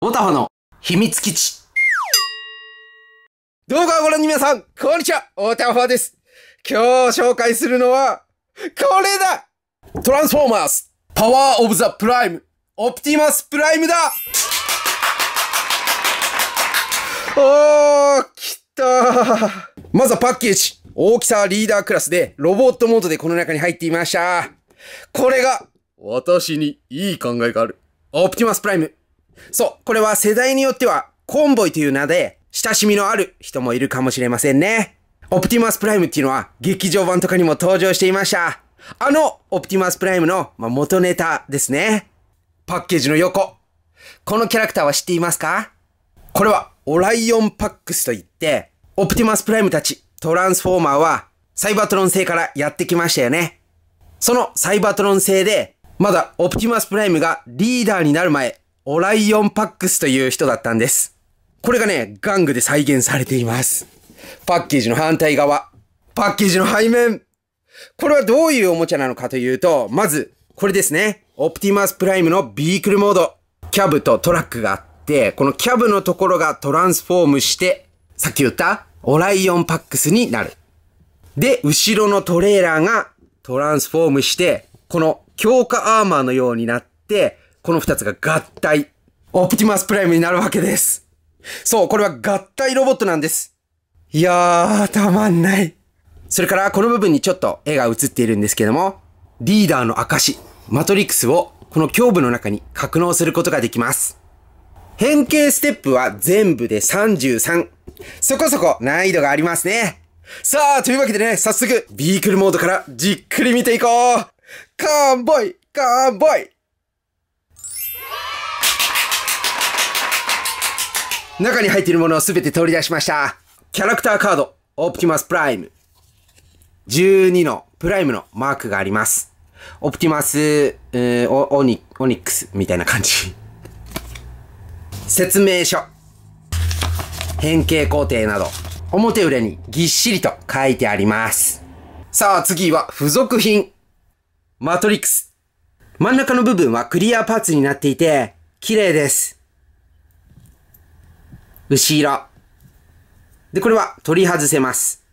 オタファの秘密基地。動画をご覧の皆さん、こんにちはオタファです今日紹介するのは、これだトランスフォーマーズパワーオブザプライムオプティマスプライムだおー、来たーまずはパッケージ大きさはリーダークラスで、ロボットモードでこの中に入っていました。これが、私にいい考えがある。オプティマスプライムそう、これは世代によっては、コンボイという名で、親しみのある人もいるかもしれませんね。オプティマスプライムっていうのは、劇場版とかにも登場していました。あの、オプティマスプライムの、ま元ネタですね。パッケージの横。このキャラクターは知っていますかこれは、オライオンパックスといって、オプティマスプライムたち、トランスフォーマーは、サイバトロン星からやってきましたよね。そのサイバトロン星で、まだオプティマスプライムがリーダーになる前、オライオンパックスという人だったんです。これがね、ガングで再現されています。パッケージの反対側、パッケージの背面。これはどういうおもちゃなのかというと、まず、これですね。オプティマスプライムのビークルモード。キャブとトラックがあって、このキャブのところがトランスフォームして、さっき言ったオライオンパックスになる。で、後ろのトレーラーがトランスフォームして、この強化アーマーのようになって、この2つが合体、オプティマスプライムになるわけです。そう、これは合体ロボットなんです。いやー、たまんない。それから、この部分にちょっと絵が映っているんですけども、リーダーの証、マトリックスをこの胸部の中に格納することができます。変形ステップは全部で33。そこそこ難易度がありますね。さあ、というわけでね、早速、ビークルモードからじっくり見ていこうカーンボイカーンボイ中に入っているものをすべて取り出しました。キャラクターカード、オプティマスプライム。12のプライムのマークがあります。オプティマス、えー、オニオニックスみたいな感じ。説明書。変形工程など、表裏にぎっしりと書いてあります。さあ次は付属品。マトリックス。真ん中の部分はクリアパーツになっていて、綺麗です。後ろ。で、これは取り外せます。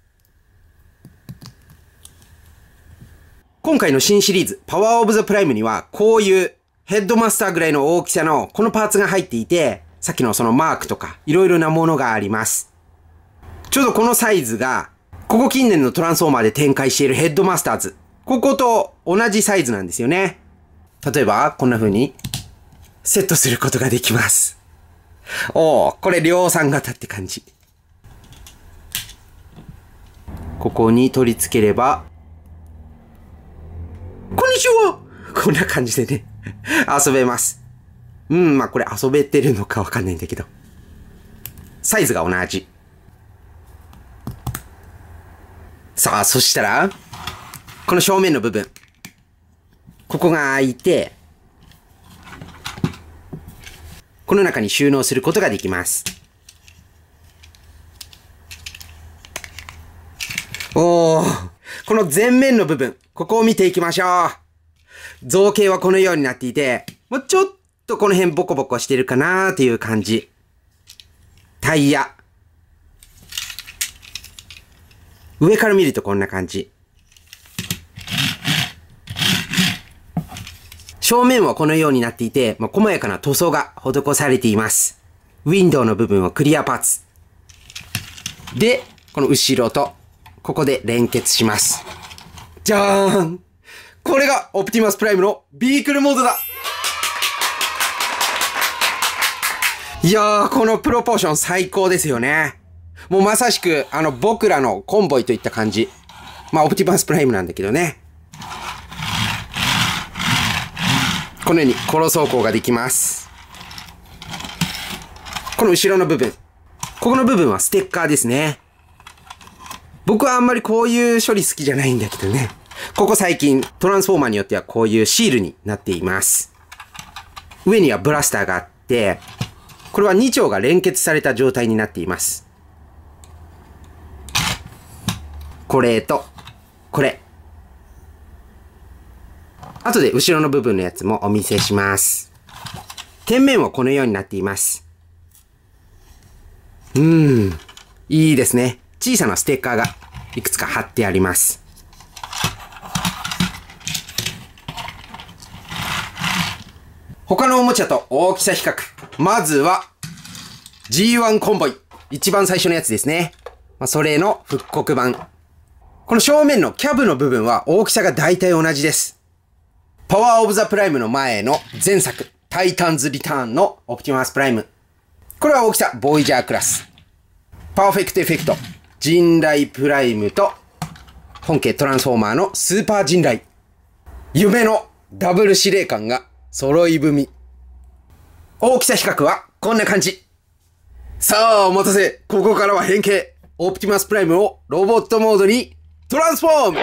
今回の新シリーズ、パワーオブザプライムには、こういうヘッドマスターぐらいの大きさのこのパーツが入っていて、さっきのそのマークとか、いろいろなものがあります。ちょうどこのサイズが、ここ近年のトランスフォーマーで展開しているヘッドマスターズ。ここと同じサイズなんですよね。例えば、こんな風に、セットすることができます。おお、これ量産型って感じ。ここに取り付ければ、こんにちはこんな感じでね、遊べます。うん、まあこれ遊べてるのかわかんないんだけど。サイズが同じ。さあ、そしたら、この正面の部分。ここが開いて、この中に収納することができます。おー、この前面の部分、ここを見ていきましょう。造形はこのようになっていて、もうちょっとこの辺ボコボコしてるかなーという感じ。タイヤ。上から見るとこんな感じ。正面はこのようになっていて、まあ、細やかな塗装が施されています。ウィンドウの部分はクリアパーツ。で、この後ろと、ここで連結します。じゃーんこれがオプティマスプライムのビークルモードだいやー、このプロポーション最高ですよね。もうまさしく、あの、僕らのコンボイといった感じ。まあ、オプティマスプライムなんだけどね。このようにこの走行ができます。この後ろの部分。ここの部分はステッカーですね。僕はあんまりこういう処理好きじゃないんだけどね。ここ最近、トランスフォーマーによってはこういうシールになっています。上にはブラスターがあって、これは2丁が連結された状態になっています。これと、これ。後で後ろの部分のやつもお見せします。天面はこのようになっています。うーん、いいですね。小さなステッカーがいくつか貼ってあります。他のおもちゃと大きさ比較。まずは、G1 コンボイ。一番最初のやつですね。まあ、それの復刻版。この正面のキャブの部分は大きさが大体同じです。パワーオブザプライムの前の前作、タイタンズリターンのオプティマスプライム。これは大きさ、ボイジャークラス。パーフェクトエフェクト、人雷プライムと、本家トランスフォーマーのスーパー人雷。夢のダブル司令官が揃い踏み。大きさ比較はこんな感じ。さあ、お待たせ。ここからは変形。オプティマスプライムをロボットモードにトランスフォーム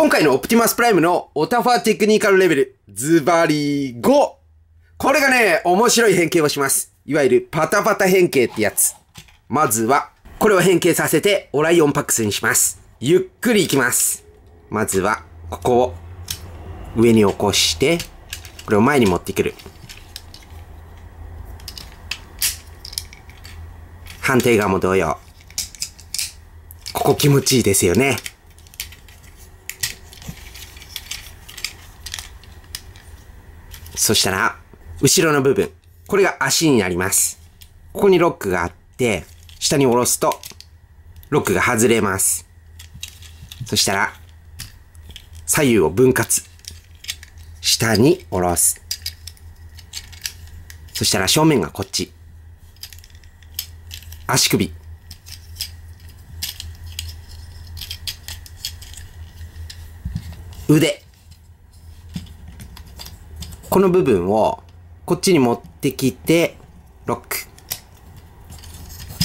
今回のオプティマスプライムのオタファテクニカルレベル、ズバリ 5! これがね、面白い変形をします。いわゆるパタパタ変形ってやつ。まずは、これを変形させて、オライオンパックスにします。ゆっくりいきます。まずは、ここを上に起こして、これを前に持ってくる。判定側も同様。ここ気持ちいいですよね。そしたら、後ろの部分。これが足になります。ここにロックがあって、下に下ろすと、ロックが外れます。そしたら、左右を分割。下に下ろす。そしたら正面がこっち。足首。腕。この部分をこっちに持ってきて、ロック。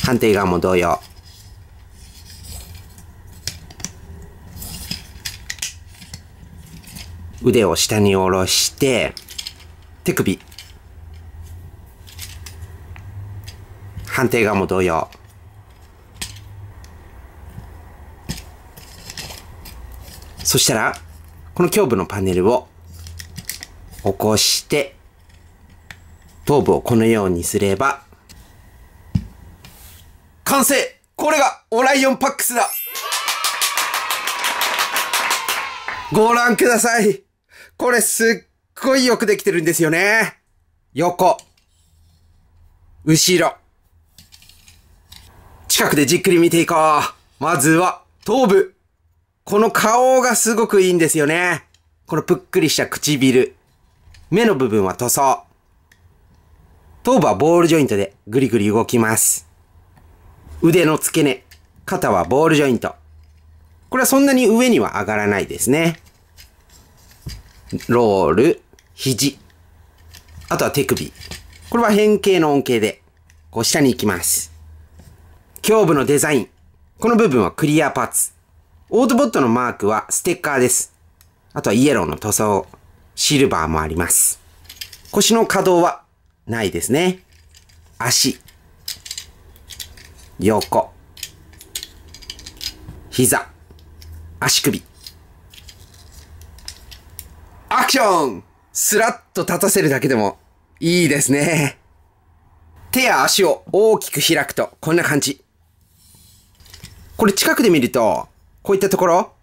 反対側も同様。腕を下に下ろして、手首。反対側も同様。そしたら、この胸部のパネルを起こして、頭部をこのようにすれば、完成これがオライオンパックスだご覧くださいこれすっごいよくできてるんですよね。横。後ろ。近くでじっくり見ていこう。まずは、頭部。この顔がすごくいいんですよね。このぷっくりした唇。目の部分は塗装。頭部はボールジョイントでぐりぐり動きます。腕の付け根、肩はボールジョイント。これはそんなに上には上がらないですね。ロール、肘。あとは手首。これは変形の恩恵で、こう下に行きます。胸部のデザイン。この部分はクリアパーツ。オートボットのマークはステッカーです。あとはイエローの塗装。シルバーもあります。腰の可動はないですね。足、横、膝、足首。アクションスラッと立たせるだけでもいいですね。手や足を大きく開くとこんな感じ。これ近くで見ると、こういったところ、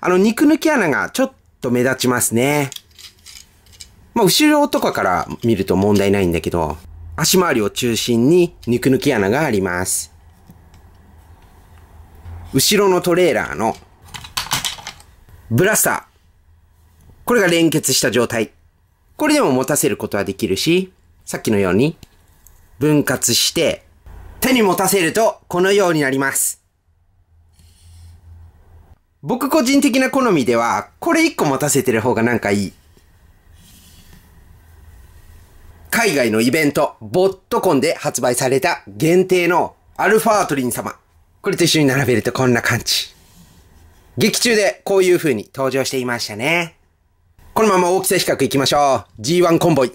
あの肉抜き穴がちょっと目立ちますね。まあ、後ろとかから見ると問題ないんだけど、足回りを中心に肉抜き穴があります。後ろのトレーラーのブラスター。これが連結した状態。これでも持たせることはできるし、さっきのように分割して手に持たせるとこのようになります。僕個人的な好みでは、これ1個持たせてる方がなんかいい。海外のイベント、ボットコンで発売された限定のアルファートリン様。これと一緒に並べるとこんな感じ。劇中でこういう風に登場していましたね。このまま大きさ比較いきましょう。G1 コンボイ。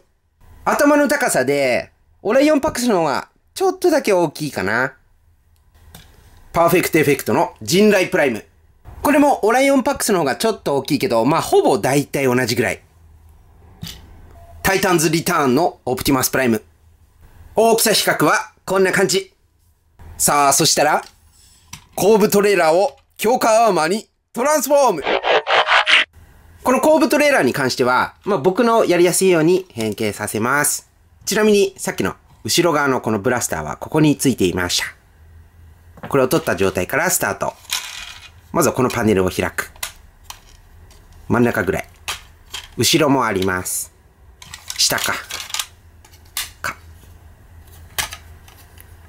頭の高さで、オライオンパックスの方がちょっとだけ大きいかな。パーフェクトエフェクトの人雷プライム。これもオライオンパックスの方がちょっと大きいけど、まあほぼ大体同じぐらい。タイタンズリターンのオプティマスプライム。大きさ比較はこんな感じ。さあ、そしたら、後部トレーラーを強化アーマーにトランスフォームこの後部トレーラーに関しては、まあ、僕のやりやすいように変形させます。ちなみに、さっきの後ろ側のこのブラスターはここについていました。これを取った状態からスタート。まずはこのパネルを開く。真ん中ぐらい。後ろもあります。下か。か。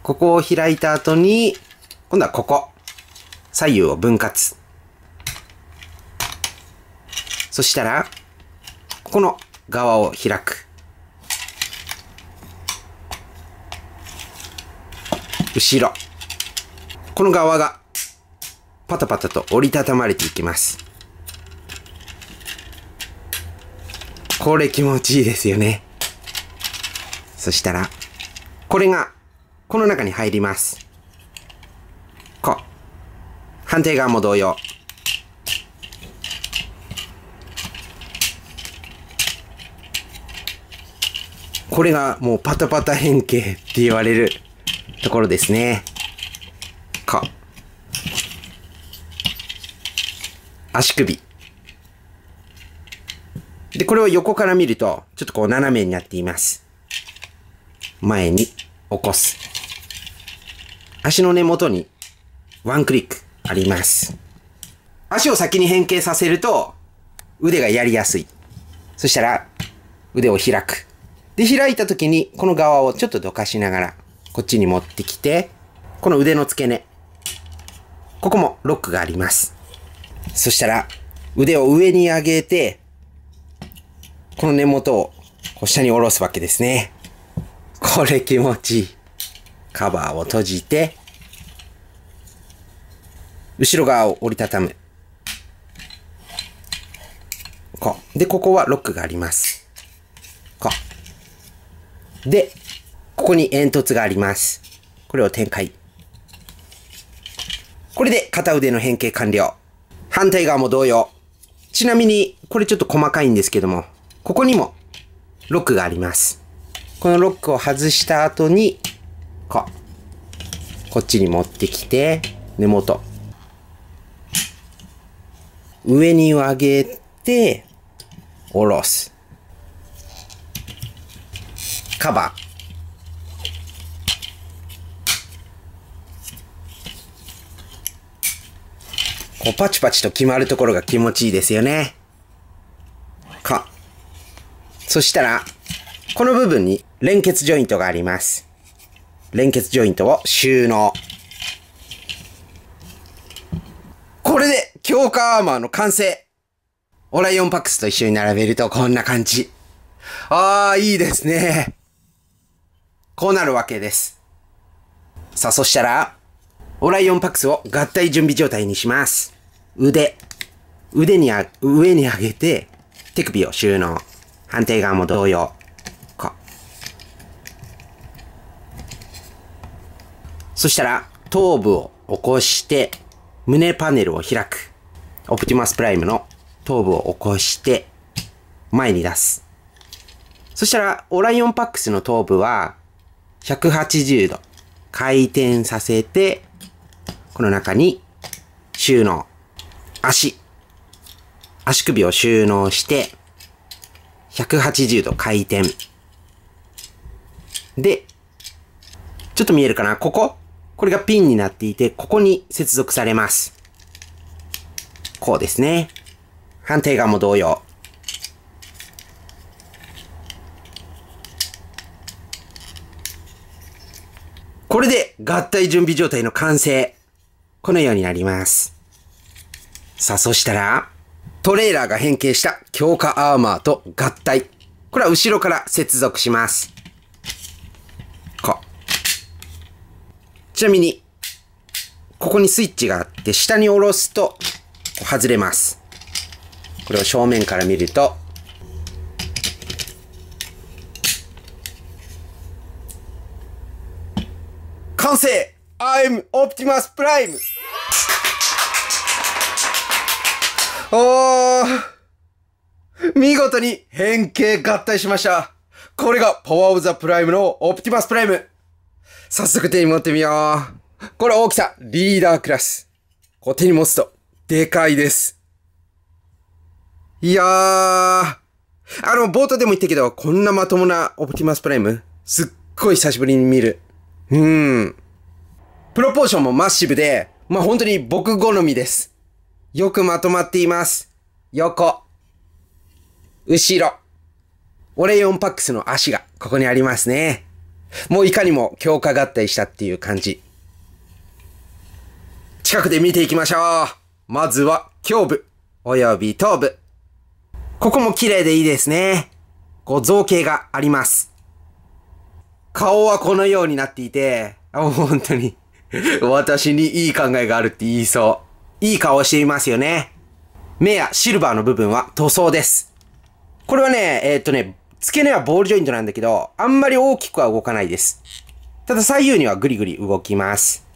ここを開いた後に、今度はここ。左右を分割。そしたら、ここの側を開く。後ろ。この側がパタパタと折りたたまれていきます。これ気持ちいいですよね。そしたら、これが、この中に入ります。こう。反対側も同様。これがもうパタパタ変形って言われるところですね。こう。足首。で、これを横から見ると、ちょっとこう斜めになっています。前に起こす。足の根元にワンクリックあります。足を先に変形させると、腕がやりやすい。そしたら、腕を開く。で、開いた時に、この側をちょっとどかしながら、こっちに持ってきて、この腕の付け根。ここもロックがあります。そしたら、腕を上に上げて、この根元をこう下に下ろすわけですね。これ気持ちいい。カバーを閉じて、後ろ側を折りたたむ。こう。で、ここはロックがあります。こう。で、ここに煙突があります。これを展開。これで片腕の変形完了。反対側も同様。ちなみに、これちょっと細かいんですけども、ここにもロックがあります。このロックを外した後に、こう、こっちに持ってきて、根元。上に上げて、下ろす。カバー。こうパチパチと決まるところが気持ちいいですよね。そしたら、この部分に連結ジョイントがあります。連結ジョイントを収納。これで強化アーマーの完成オライオンパックスと一緒に並べるとこんな感じ。あー、いいですね。こうなるわけです。さあ、そしたら、オライオンパックスを合体準備状態にします。腕、腕にあ、上に上げて、手首を収納。反対側も同様。か。そしたら、頭部を起こして、胸パネルを開く。オプティマスプライムの頭部を起こして、前に出す。そしたら、オライオンパックスの頭部は、180度回転させて、この中に収納。足。足首を収納して、180度回転。で、ちょっと見えるかなこここれがピンになっていて、ここに接続されます。こうですね。反対側も同様。これで合体準備状態の完成。このようになります。さあ、そしたら、トレーラーが変形した強化アーマーと合体。これは後ろから接続します。こちなみに、ここにスイッチがあって、下に下ろすと外れます。これを正面から見ると、完成 !I'm Optimus Prime! おー見事に変形合体しました。これがパワーオブザプライムのオプティマスプライム。早速手に持ってみよう。これ大きさ、リーダークラス。こう手に持つと、でかいです。いやー。あの、冒頭でも言ったけど、こんなまともなオプティマスプライム、すっごい久しぶりに見る。うーん。プロポーションもマッシブで、まあ、本当に僕好みです。よくまとまっています。横。後ろ。オレオンパックスの足がここにありますね。もういかにも強化合体したっていう感じ。近くで見ていきましょう。まずは胸部、および頭部。ここも綺麗でいいですね。こう造形があります。顔はこのようになっていて、本当に 私にいい考えがあるって言いそう。いい顔をしていますよね。目やシルバーの部分は塗装です。これはね、えー、っとね、付け根はボールジョイントなんだけど、あんまり大きくは動かないです。ただ左右にはぐりぐり動きます。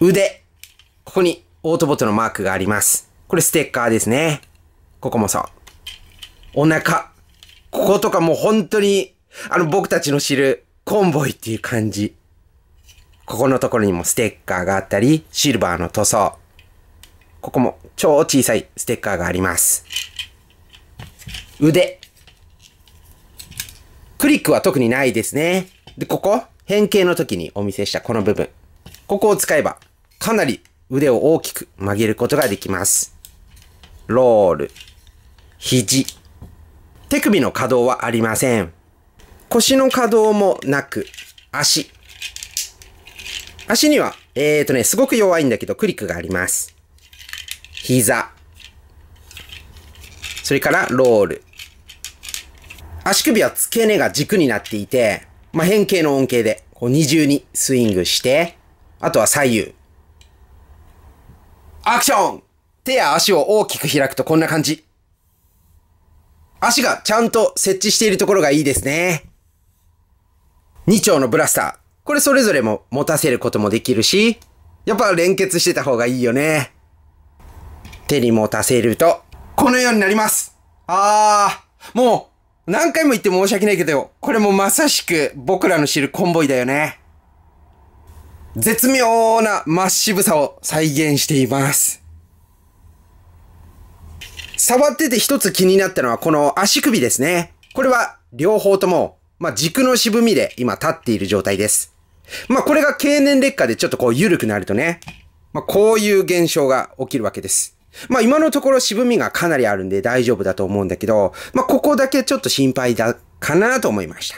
腕。ここにオートボットのマークがあります。これステッカーですね。ここもそう。お腹。こことかもう本当に、あの僕たちの知るコンボイっていう感じ。ここのところにもステッカーがあったり、シルバーの塗装。ここも超小さいステッカーがあります。腕。クリックは特にないですね。で、ここ変形の時にお見せしたこの部分。ここを使えば、かなり腕を大きく曲げることができます。ロール。肘。手首の可動はありません。腰の可動もなく、足。足には、えーとね、すごく弱いんだけど、クリックがあります。膝。それから、ロール。足首は付け根が軸になっていて、まあ、変形の恩恵で、こう二重にスイングして、あとは左右。アクション手や足を大きく開くとこんな感じ。足がちゃんと設置しているところがいいですね。二丁のブラスター。これそれぞれも持たせることもできるし、やっぱ連結してた方がいいよね。手に持たせると、このようになりますあー、もう、何回も言って申し訳ないけど、これもまさしく僕らの知るコンボイだよね。絶妙なまっしブさを再現しています。触ってて一つ気になったのはこの足首ですね。これは両方とも、まあ、軸の渋みで今立っている状態です。まあこれが経年劣化でちょっとこう緩くなるとね、まあこういう現象が起きるわけです。まあ今のところ渋みがかなりあるんで大丈夫だと思うんだけど、まあここだけちょっと心配だかなと思いました。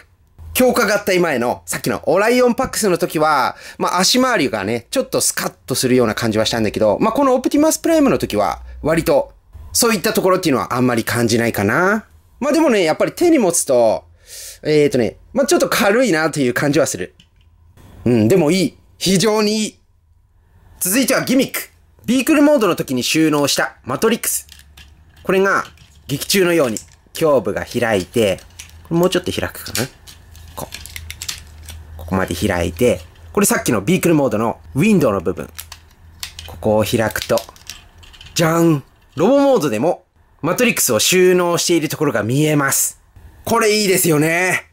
強化合体前のさっきのオライオンパックスの時は、まあ足回りがね、ちょっとスカッとするような感じはしたんだけど、まあこのオプティマスプライムの時は割とそういったところっていうのはあんまり感じないかな。まあでもね、やっぱり手に持つと、えっ、ー、とね、まあちょっと軽いなという感じはする。うん、でもいい。非常にいい。続いてはギミック。ビークルモードの時に収納したマトリックス。これが劇中のように胸部が開いて、もうちょっと開くかな。こう。ここまで開いて、これさっきのビークルモードのウィンドウの部分。ここを開くと、じゃんロボモードでもマトリックスを収納しているところが見えます。これいいですよね。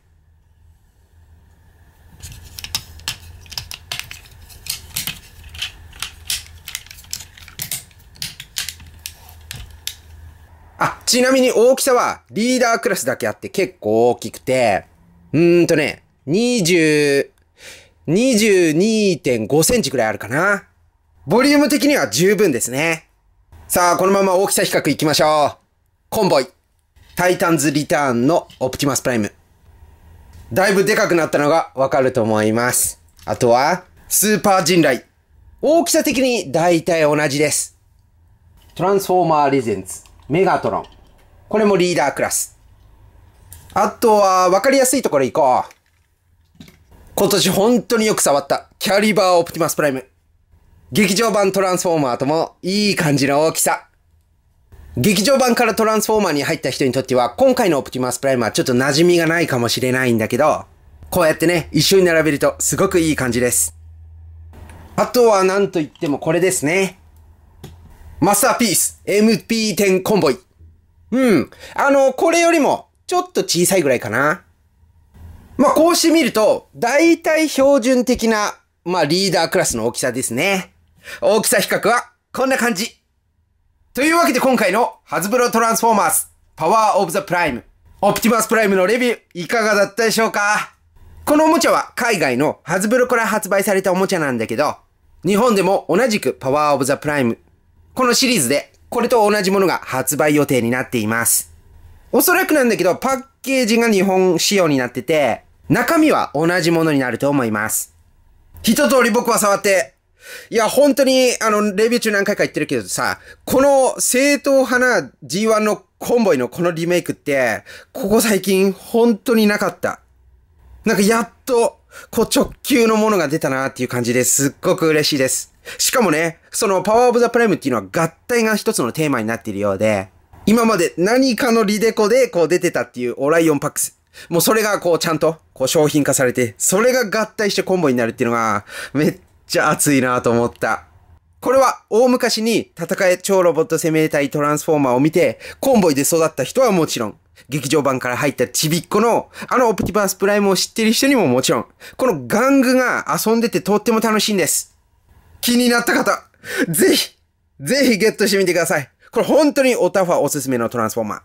あ、ちなみに大きさはリーダークラスだけあって結構大きくて、うーんとね、20、22.5センチくらいあるかな。ボリューム的には十分ですね。さあ、このまま大きさ比較いきましょう。コンボイ。タイタンズリターンのオプティマスプライム。だいぶでかくなったのがわかると思います。あとは、スーパー人雷。大きさ的に大体同じです。トランスフォーマーレジェンツ。メガトロン。これもリーダークラス。あとは、わかりやすいところ行こう。今年本当によく触った。キャリバーオプティマスプライム。劇場版トランスフォーマーともいい感じの大きさ。劇場版からトランスフォーマーに入った人にとっては、今回のオプティマスプライムはちょっと馴染みがないかもしれないんだけど、こうやってね、一緒に並べるとすごくいい感じです。あとは何と言ってもこれですね。マスターピース MP10 コンボイ。うん。あの、これよりも、ちょっと小さいぐらいかな。まあ、こうしてみると、大体標準的な、まあ、リーダークラスの大きさですね。大きさ比較は、こんな感じ。というわけで今回の、ハズブロトランスフォーマーズ、パワーオブザプライム、オプティマスプライムのレビュー、いかがだったでしょうかこのおもちゃは、海外のハズブロから発売されたおもちゃなんだけど、日本でも同じくパワーオブザプライムこのシリーズで、これと同じものが発売予定になっています。おそらくなんだけど、パッケージが日本仕様になってて、中身は同じものになると思います。一通り僕は触って、いや、本当に、あの、レビュー中何回か言ってるけどさ、この正統派な G1 のコンボイのこのリメイクって、ここ最近本当になかった。なんかやっと、こう直球のものが出たなっていう感じですっごく嬉しいです。しかもね、そのパワーオブザプライムっていうのは合体が一つのテーマになっているようで、今まで何かのリデコでこう出てたっていうオライオンパックス。もうそれがこうちゃんとこう商品化されて、それが合体してコンボになるっていうのがめっちゃ熱いなと思った。これは大昔に戦え超ロボット生命体トランスフォーマーを見て、コンボイで育った人はもちろん、劇場版から入ったちびっこの、あのオプティバースプライムを知ってる人にももちろん、この玩具が遊んでてとっても楽しいんです。気になった方、ぜひ、ぜひゲットしてみてください。これ本当にオタファおすすめのトランスフォーマー。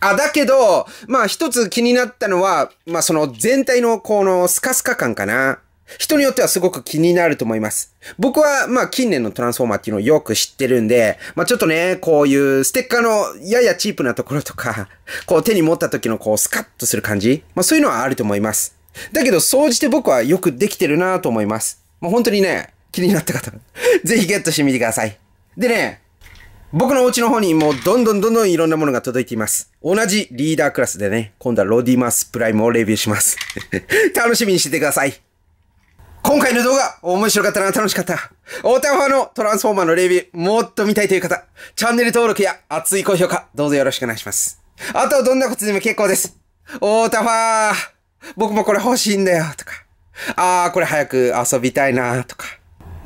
あ、だけど、まあ一つ気になったのは、まあその全体のこのスカスカ感かな。人によってはすごく気になると思います。僕はまあ近年のトランスフォーマーっていうのをよく知ってるんで、まあちょっとね、こういうステッカーのややチープなところとか、こう手に持った時のこうスカッとする感じ、まあそういうのはあると思います。だけど、総じて僕はよくできてるなと思います。まあ本当にね、気になった方、ぜひゲットしてみてください。でね、僕のお家の方にもうどんどんどんどんいろんなものが届いています。同じリーダークラスでね、今度はロディマスプライムをレビューします。楽しみにしててください。今回の動画、面白かったな、楽しかった。オータファのトランスフォーマーのレビュー、もっと見たいという方、チャンネル登録や熱い高評価、どうぞよろしくお願いします。あと、どんなことでも結構です。オータファー、僕もこれ欲しいんだよ、とか。あー、これ早く遊びたいな、とか。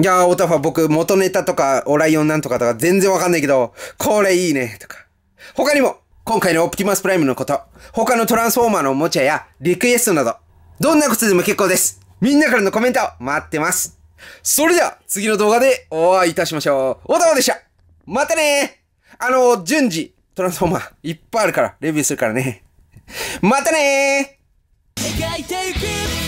いやー、オタファ僕、元ネタとか、オライオンなんとかとか全然わかんないけど、これいいね、とか。他にも、今回のオプティマスプライムのこと、他のトランスフォーマーのおもちゃや、リクエストなど、どんなことでも結構です。みんなからのコメントを待ってます。それでは、次の動画でお会いいたしましょう。オタファでしたまたねーあのー、順次、トランスフォーマー、いっぱいあるから、レビューするからね。またねー